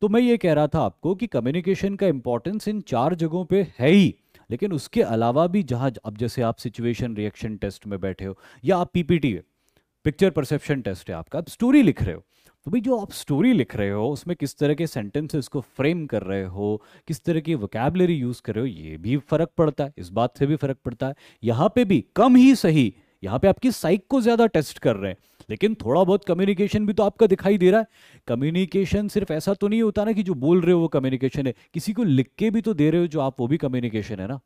तो मैं ये कह रहा था आपको कि कम्युनिकेशन का इंपॉर्टेंस इन चार जगहों पे है ही लेकिन उसके अलावा भी जहां अब जैसे आप सिचुएशन रिएक्शन टेस्ट में बैठे हो या आप पीपीटी पिक्चर परसेप्शन टेस्ट है आपका आप स्टोरी लिख रहे हो तो भाई जो आप स्टोरी लिख रहे हो उसमें किस तरह के सेंटेंसेस को फ्रेम कर रहे हो किस तरह की वोकेबलरी यूज़ कर रहे हो ये भी फ़र्क पड़ता है इस बात से भी फ़र्क पड़ता है यहाँ पे भी कम ही सही यहाँ पे आपकी साइक को ज्यादा टेस्ट कर रहे हैं लेकिन थोड़ा बहुत कम्युनिकेशन भी तो आपका दिखाई दे रहा है कम्युनिकेशन सिर्फ ऐसा तो नहीं होता ना कि जो बोल रहे हो वो कम्युनिकेशन है किसी को लिख के भी तो दे रहे हो जो आप वो भी कम्युनिकेशन है ना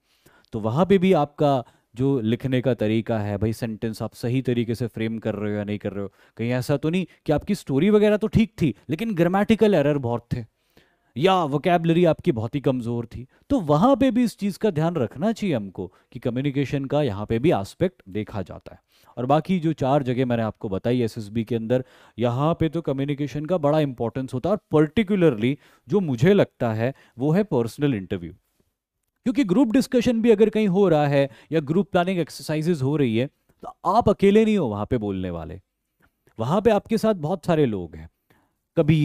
तो वहाँ पे भी आपका जो लिखने का तरीका है भाई सेंटेंस आप सही तरीके से फ्रेम कर रहे हो या नहीं कर रहे हो कहीं ऐसा तो नहीं कि आपकी स्टोरी वगैरह तो ठीक थी लेकिन ग्रामेटिकल एरर बहुत थे या वोकेबलरी आपकी बहुत ही कमज़ोर थी तो वहां पे भी इस चीज़ का ध्यान रखना चाहिए हमको कि कम्युनिकेशन का यहाँ पे भी एस्पेक्ट देखा जाता है और बाकी जो चार जगह मैंने आपको बताई एसएसबी के अंदर यहाँ पे तो कम्युनिकेशन का बड़ा इंपॉर्टेंस होता है और पर्टिकुलरली जो मुझे लगता है वो है पर्सनल इंटरव्यू क्योंकि ग्रुप डिस्कशन भी अगर कहीं हो रहा है या ग्रुप प्लानिंग एक्सरसाइजेज हो रही है तो आप अकेले नहीं हो वहाँ पे बोलने वाले वहां पर आपके साथ बहुत सारे लोग हैं कभी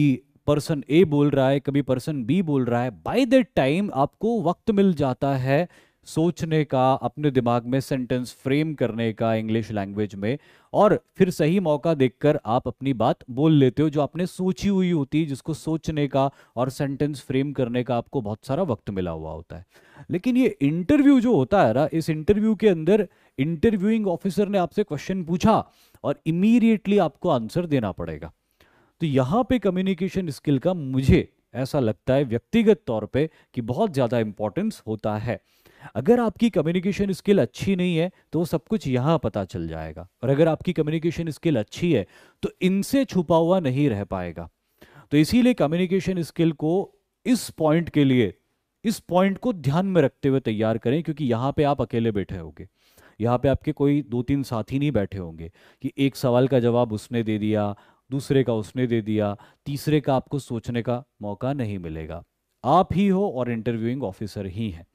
पर्सन ए बोल रहा है कभी पर्सन बी बोल रहा है बाय दैट टाइम आपको वक्त मिल जाता है सोचने का अपने दिमाग में सेंटेंस फ्रेम करने का इंग्लिश लैंग्वेज में और फिर सही मौका देखकर आप अपनी बात बोल लेते हो जो आपने सोची हुई होती है जिसको सोचने का और सेंटेंस फ्रेम करने का आपको बहुत सारा वक्त मिला हुआ होता है लेकिन ये इंटरव्यू जो होता है ना इस इंटरव्यू के अंदर इंटरव्यूइंग ऑफिसर ने आपसे क्वेश्चन पूछा और इमीडिएटली आपको आंसर देना पड़ेगा तो यहाँ पे कम्युनिकेशन स्किल का मुझे ऐसा लगता है व्यक्तिगत तौर पे कि बहुत ज़्यादा इम्पोर्टेंस होता है अगर आपकी कम्युनिकेशन स्किल अच्छी नहीं है तो सब कुछ यहाँ पता चल जाएगा और अगर आपकी कम्युनिकेशन स्किल अच्छी है तो इनसे छुपा हुआ नहीं रह पाएगा तो इसीलिए कम्युनिकेशन स्किल को इस पॉइंट के लिए इस पॉइंट को ध्यान में रखते हुए तैयार करें क्योंकि यहाँ पे आप अकेले बैठे होंगे यहाँ पे आपके कोई दो तीन साथी नहीं बैठे होंगे कि एक सवाल का जवाब उसने दे दिया दूसरे का उसने दे दिया तीसरे का आपको सोचने का मौका नहीं मिलेगा आप ही हो और इंटरव्यूइंग ऑफिसर ही हैं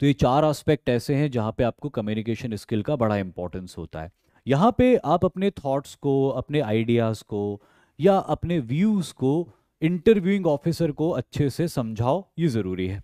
तो ये चार एस्पेक्ट ऐसे हैं जहाँ पे आपको कम्युनिकेशन स्किल का बड़ा इंपॉर्टेंस होता है यहाँ पे आप अपने थॉट्स को अपने आइडियाज़ को या अपने व्यूज़ को इंटरव्यूइंग ऑफिसर को अच्छे से समझाओ ये ज़रूरी है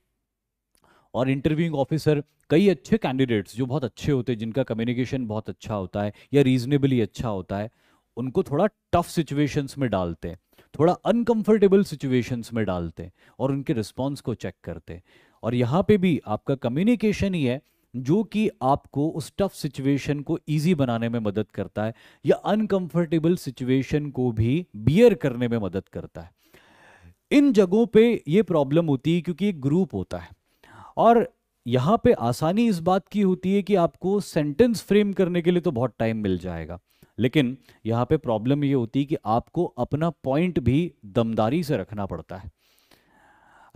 और इंटरव्यूइंग ऑफिसर कई अच्छे कैंडिडेट्स जो बहुत अच्छे होते हैं जिनका कम्युनिकेशन बहुत अच्छा होता है या रीजनेबली अच्छा होता है उनको थोड़ा टफ सिचुएशंस में डालते हैं थोड़ा अनकंफर्टेबल सिचुएशंस में डालते हैं और उनके रिस्पॉन्स को चेक करते हैं और यहाँ पे भी आपका कम्युनिकेशन ही है जो कि आपको उस टफ सिचुएशन को इजी बनाने में मदद करता है या अनकंफर्टेबल सिचुएशन को भी बियर करने में मदद करता है इन जगहों पे ये प्रॉब्लम होती है क्योंकि एक ग्रुप होता है और यहाँ पे आसानी इस बात की होती है कि आपको सेंटेंस फ्रेम करने के लिए तो बहुत टाइम मिल जाएगा लेकिन यहाँ पे प्रॉब्लम ये होती है कि आपको अपना पॉइंट भी दमदारी से रखना पड़ता है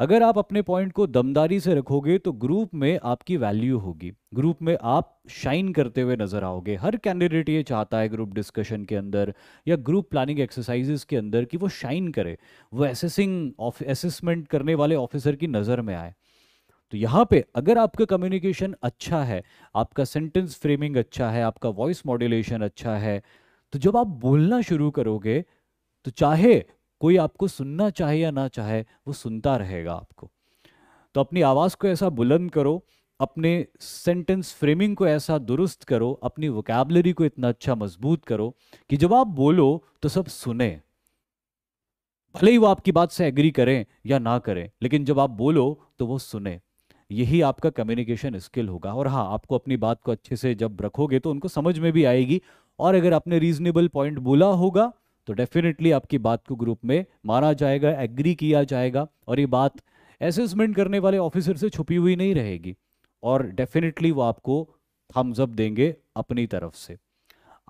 अगर आप अपने पॉइंट को दमदारी से रखोगे तो ग्रुप में आपकी वैल्यू होगी ग्रुप में आप शाइन करते हुए नजर आओगे हर कैंडिडेट ये चाहता है ग्रुप डिस्कशन के अंदर या ग्रुप प्लानिंग एक्सरसाइजेस के अंदर कि वो शाइन करे वो एसेसिंग एसेसमेंट करने वाले ऑफिसर की नज़र में आए तो यहां पे अगर आपका कम्युनिकेशन अच्छा है आपका सेंटेंस फ्रेमिंग अच्छा है आपका वॉइस मॉड्यूलेशन अच्छा है तो जब आप बोलना शुरू करोगे तो चाहे कोई आपको सुनना चाहे या ना चाहे वो सुनता रहेगा आपको तो अपनी आवाज़ को ऐसा बुलंद करो अपने सेंटेंस फ्रेमिंग को ऐसा दुरुस्त करो अपनी वोकेबलरी को इतना अच्छा मजबूत करो कि जब आप बोलो तो सब सुने भले ही वो आपकी बात से एग्री करें या ना करें लेकिन जब आप बोलो तो वो सुने यही आपका कम्युनिकेशन स्किल होगा और हाँ आपको अपनी बात को अच्छे से जब रखोगे तो उनको समझ में भी आएगी और अगर आपने रीजनेबल पॉइंट बोला होगा तो डेफिनेटली आपकी बात को ग्रुप में माना जाएगा एग्री किया जाएगा और ये बात असेसमेंट करने वाले ऑफिसर से छुपी हुई नहीं रहेगी और डेफिनेटली वो आपको थम्स अप देंगे अपनी तरफ से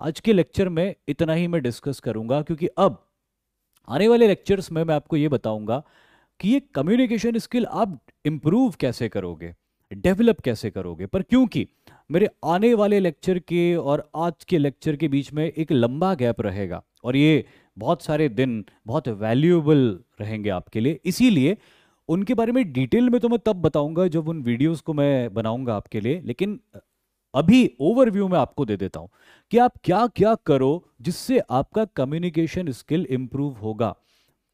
आज के लेक्चर में इतना ही मैं डिस्कस करूंगा क्योंकि अब आने वाले लेक्चर्स में मैं आपको ये बताऊंगा कि ये कम्युनिकेशन स्किल आप इम्प्रूव कैसे करोगे डेवलप कैसे करोगे पर क्योंकि मेरे आने वाले लेक्चर के और आज के लेक्चर के बीच में एक लंबा गैप रहेगा और ये बहुत सारे दिन बहुत वैल्यूएबल रहेंगे आपके लिए इसीलिए उनके बारे में डिटेल में तो मैं तब बताऊंगा जब उन वीडियोस को मैं बनाऊंगा आपके लिए लेकिन अभी ओवरव्यू में आपको दे देता हूं कि आप क्या क्या करो जिससे आपका कम्युनिकेशन स्किल इंप्रूव होगा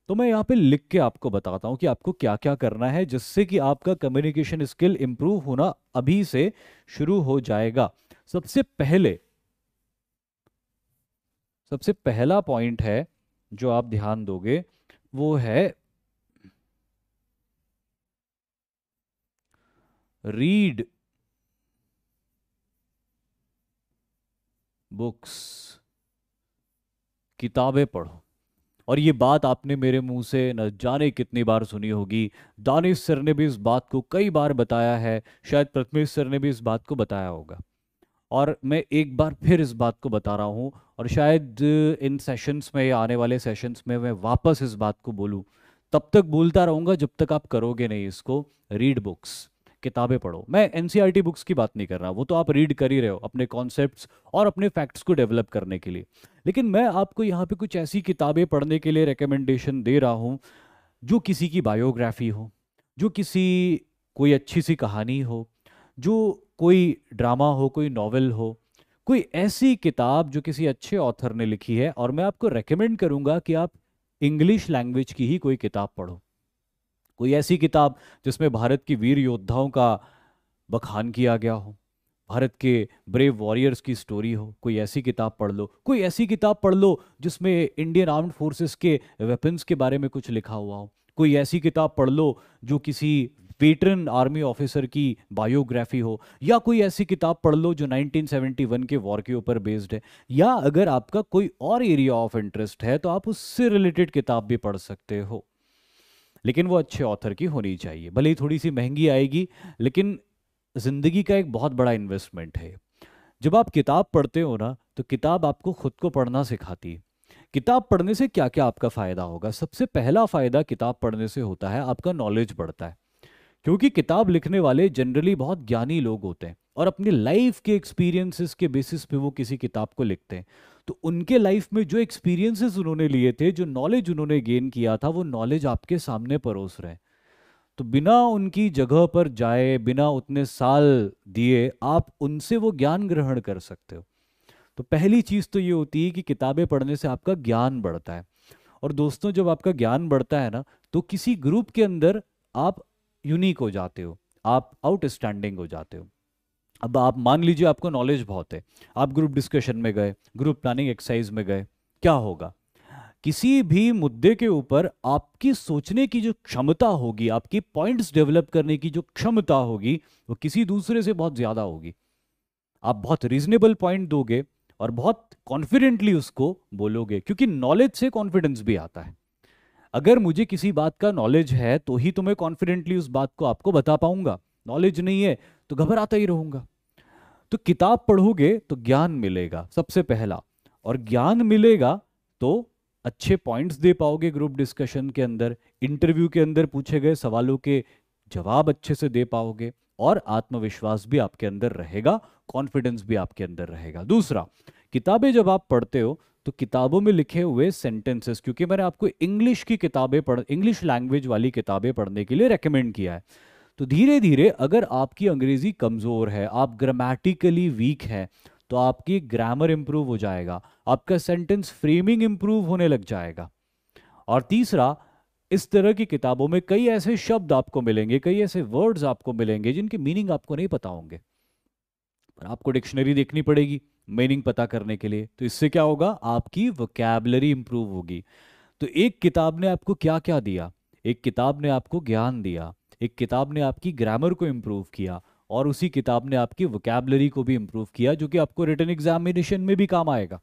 तो मैं यहाँ पे लिख के आपको बताता हूँ कि आपको क्या क्या करना है जिससे कि आपका कम्युनिकेशन स्किल इंप्रूव होना अभी से शुरू हो जाएगा सबसे पहले सबसे पहला पॉइंट है जो आप ध्यान दोगे वो है रीड बुक्स किताबें पढ़ो और ये बात आपने मेरे मुंह से न जाने कितनी बार सुनी होगी दानिश सर ने भी इस बात को कई बार बताया है शायद प्रथमेश सर ने भी इस बात को बताया होगा और मैं एक बार फिर इस बात को बता रहा हूँ और शायद इन सेशंस में आने वाले सेशंस में मैं वापस इस बात को बोलूँ तब तक बोलता रहूँगा जब तक आप करोगे नहीं इसको रीड बुक्स किताबें पढ़ो मैं एन बुक्स e की बात नहीं कर रहा वो तो आप रीड कर ही रहे हो अपने कॉन्सेप्ट और अपने फैक्ट्स को डेवलप करने के लिए लेकिन मैं आपको यहाँ पे कुछ ऐसी किताबें पढ़ने के लिए रिकमेंडेशन दे रहा हूँ जो किसी की बायोग्राफी हो जो किसी कोई अच्छी सी कहानी हो जो कोई ड्रामा हो कोई नावल हो कोई ऐसी किताब जो किसी अच्छे ऑथर ने लिखी है और मैं आपको रेकमेंड करूँगा कि आप इंग्लिश लैंग्वेज की ही कोई किताब पढ़ो कोई ऐसी किताब जिसमें भारत की वीर योद्धाओं का बखान किया गया हो भारत के ब्रेव वॉरियर्स की स्टोरी हो कोई ऐसी किताब पढ़ लो कोई ऐसी किताब पढ़ लो जिसमें इंडियन आर्म्ड फोर्सेस के वेपन्स के बारे में कुछ लिखा हुआ हो कोई ऐसी किताब पढ़ लो जो किसी वेटरन आर्मी ऑफिसर की बायोग्राफी हो या कोई ऐसी किताब पढ़ लो जो 1971 के वॉर के ऊपर बेस्ड है या अगर आपका कोई और एरिया ऑफ इंटरेस्ट है तो आप उससे रिलेटेड किताब भी पढ़ सकते हो लेकिन वो अच्छे ऑथर की होनी चाहिए भले ही थोड़ी सी महंगी आएगी लेकिन ज़िंदगी का एक बहुत बड़ा इन्वेस्टमेंट है जब आप किताब पढ़ते हो ना तो किताब आपको खुद को पढ़ना सिखाती है किताब पढ़ने से क्या क्या आपका फ़ायदा होगा सबसे पहला फ़ायदा किताब पढ़ने से होता है आपका नॉलेज बढ़ता है क्योंकि किताब लिखने वाले जनरली बहुत ज्ञानी लोग होते हैं और अपनी लाइफ के एक्सपीरियंसेस के बेसिस पे वो किसी किताब को लिखते हैं तो उनके लाइफ में जो एक्सपीरियंसेस उन्होंने लिए थे जो नॉलेज उन्होंने गेन किया था वो नॉलेज आपके सामने परोस रहे हैं तो बिना उनकी जगह पर जाए बिना उतने साल दिए आप उनसे वो ज्ञान ग्रहण कर सकते हो तो पहली चीज़ तो ये होती है कि किताबें पढ़ने से आपका ज्ञान बढ़ता है और दोस्तों जब आपका ज्ञान बढ़ता है ना तो किसी ग्रुप के अंदर आप यूनिक हो जाते हो आप आउटस्टैंडिंग हो जाते हो अब आप मान लीजिए आपको नॉलेज बहुत है आप ग्रुप डिस्कशन में गए ग्रुप प्लानिंग एक्सरसाइज में गए क्या होगा किसी भी मुद्दे के ऊपर आपकी सोचने की जो क्षमता होगी आपकी पॉइंट्स डेवलप करने की जो क्षमता होगी वो किसी दूसरे से बहुत ज़्यादा होगी आप बहुत रीजनेबल पॉइंट दोगे और बहुत कॉन्फिडेंटली उसको बोलोगे क्योंकि नॉलेज से कॉन्फिडेंस भी आता है अगर मुझे किसी बात का नॉलेज है तो ही तो मैं कॉन्फिडेंटली उस बात को आपको बता पाऊंगा नॉलेज नहीं है तो घबराता ही रहूंगा तो किताब पढ़ोगे तो ज्ञान मिलेगा सबसे पहला और ज्ञान मिलेगा तो अच्छे पॉइंट्स दे पाओगे ग्रुप डिस्कशन के अंदर इंटरव्यू के अंदर पूछे गए सवालों के जवाब अच्छे से दे पाओगे और आत्मविश्वास भी आपके अंदर रहेगा कॉन्फिडेंस भी आपके अंदर रहेगा दूसरा किताबें जब आप पढ़ते हो तो किताबों में लिखे हुए सेंटेंसेस क्योंकि मैंने आपको इंग्लिश की किताबें पढ़ इंग्लिश लैंग्वेज वाली किताबें पढ़ने के लिए रेकमेंड किया है तो धीरे धीरे अगर आपकी अंग्रेज़ी कमज़ोर है आप ग्रामेटिकली वीक है तो आपकी ग्रामर इम्प्रूव हो जाएगा आपका सेंटेंस फ्रेमिंग इंप्रूव होने लग जाएगा और तीसरा इस तरह की किताबों में कई ऐसे शब्द आपको मिलेंगे कई ऐसे वर्ड्स आपको मिलेंगे जिनके मीनिंग आपको नहीं पता होंगे पर आपको डिक्शनरी देखनी पड़ेगी मीनिंग पता करने के लिए तो इससे क्या होगा आपकी वोकैबलरी इंप्रूव होगी तो एक किताब ने आपको क्या क्या दिया एक किताब ने आपको ज्ञान दिया एक किताब ने आपकी ग्रामर को इम्प्रूव किया और उसी किताब ने आपकी वोकेबलरी को भी इम्प्रूव किया जो कि आपको रिटर्न एग्जामिनेशन में भी काम आएगा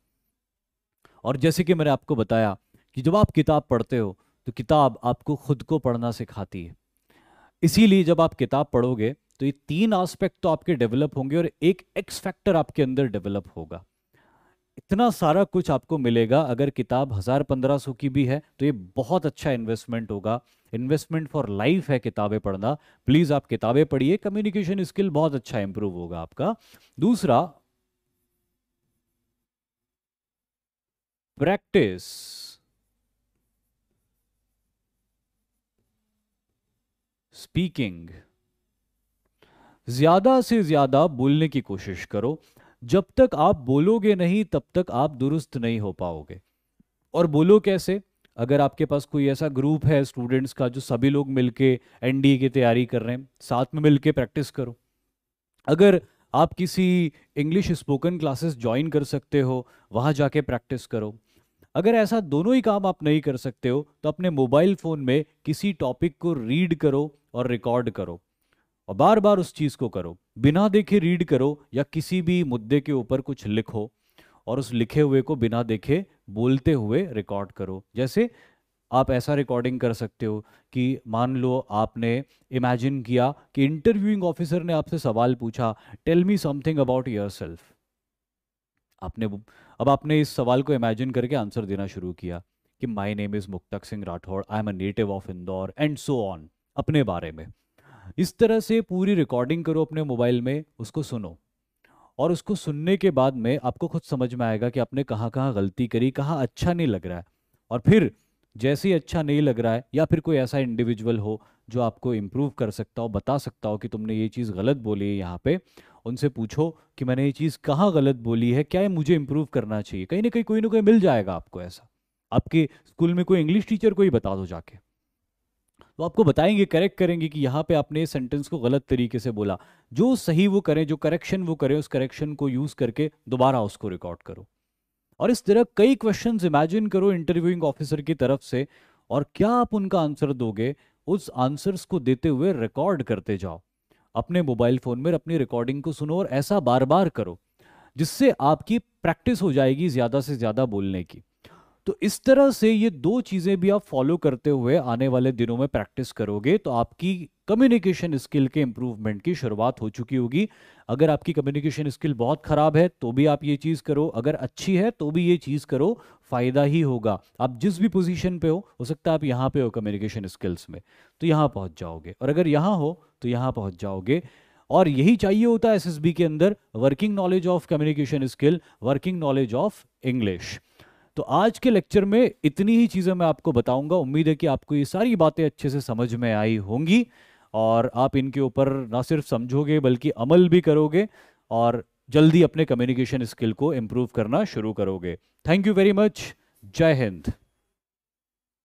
और जैसे कि मैंने आपको बताया कि जब आप किताब पढ़ते हो तो किताब आपको खुद को पढ़ना सिखाती है इसीलिए जब आप किताब पढ़ोगे तो ये तीन आस्पेक्ट तो आपके डेवलप होंगे और एक एक्स फैक्टर आपके अंदर डेवलप होगा इतना सारा कुछ आपको मिलेगा अगर किताब हज़ार पंद्रह सौ की भी है तो ये बहुत अच्छा इन्वेस्टमेंट होगा इन्वेस्टमेंट फॉर लाइफ है किताबें पढ़ना प्लीज़ आप किताबें पढ़िए कम्युनिकेशन स्किल बहुत अच्छा इंप्रूव होगा आपका दूसरा प्रैक्टिस स्पीकिंग ज्यादा से ज्यादा बोलने की कोशिश करो जब तक आप बोलोगे नहीं तब तक आप दुरुस्त नहीं हो पाओगे और बोलो कैसे अगर आपके पास कोई ऐसा ग्रुप है स्टूडेंट्स का जो सभी लोग मिलके एनडीए की तैयारी कर रहे हैं साथ में मिलके प्रैक्टिस करो अगर आप किसी इंग्लिश स्पोकन क्लासेस ज्वाइन कर सकते हो वहाँ जाके प्रैक्टिस करो अगर ऐसा दोनों ही काम आप नहीं कर सकते हो तो अपने मोबाइल फ़ोन में किसी टॉपिक को रीड करो और रिकॉर्ड करो और बार बार उस चीज़ को करो बिना देखे रीड करो या किसी भी मुद्दे के ऊपर कुछ लिखो और उस लिखे हुए को बिना देखे बोलते हुए रिकॉर्ड करो जैसे आप ऐसा रिकॉर्डिंग कर सकते हो कि मान लो आपने इमेजिन किया कि इंटरव्यूइंग ऑफिसर ने आपसे सवाल पूछा tell me something about yourself आपने अब आपने इस सवाल को इमेजिन करके आंसर देना शुरू किया कि माई name is Muktak Singh Rathore I am a native of Indore and so on अपने बारे में इस तरह से पूरी रिकॉर्डिंग करो अपने मोबाइल में उसको सुनो और उसको सुनने के बाद में आपको खुद समझ में आएगा कि आपने कहाँ कहाँ गलती करी कहाँ अच्छा नहीं लग रहा है और फिर जैसे ही अच्छा नहीं लग रहा है या फिर कोई ऐसा इंडिविजुअल हो जो आपको इम्प्रूव कर सकता हो बता सकता हो कि तुमने ये चीज़ गलत बोली है यहाँ पे उनसे पूछो कि मैंने ये चीज़ कहाँ गलत बोली है क्या है मुझे इम्प्रूव करना चाहिए कहीं ना कहीं कोई ना कोई मिल जाएगा आपको ऐसा आपके स्कूल में कोई इंग्लिश टीचर को ही बता दो जाके वो आपको बताएंगे करेक्ट करेंगे कि यहाँ पे आपने सेंटेंस को गलत तरीके से बोला जो सही वो करें जो करेक्शन वो करें उस करेक्शन को यूज करके दोबारा उसको रिकॉर्ड करो और इस तरह कई क्वेश्चन इमेजिन करो इंटरव्यूइंग ऑफिसर की तरफ से और क्या आप उनका आंसर दोगे उस आंसर्स को देते हुए रिकॉर्ड करते जाओ अपने मोबाइल फोन में अपनी रिकॉर्डिंग को सुनो और ऐसा बार बार करो जिससे आपकी प्रैक्टिस हो जाएगी ज्यादा से ज्यादा बोलने की तो इस तरह से ये दो चीज़ें भी आप फॉलो करते हुए आने वाले दिनों में प्रैक्टिस करोगे तो आपकी कम्युनिकेशन स्किल के इंप्रूवमेंट की शुरुआत हो चुकी होगी अगर आपकी कम्युनिकेशन स्किल बहुत ख़राब है तो भी आप ये चीज़ करो अगर अच्छी है तो भी ये चीज़ करो फ़ायदा ही होगा आप जिस भी पोजीशन पे हो हो सकता है आप यहाँ पे हो कम्युनिकेशन स्किल्स में तो यहाँ पहुंच जाओगे और अगर यहाँ हो तो यहाँ पहुंच जाओगे और यही चाहिए होता है एस के अंदर working knowledge of communication skill working knowledge of English तो आज के लेक्चर में इतनी ही चीज़ें मैं आपको बताऊंगा उम्मीद है कि आपको ये सारी बातें अच्छे से समझ में आई होंगी और आप इनके ऊपर ना सिर्फ समझोगे बल्कि अमल भी करोगे और जल्दी अपने कम्युनिकेशन स्किल को इम्प्रूव करना शुरू करोगे थैंक यू वेरी मच जय हिंद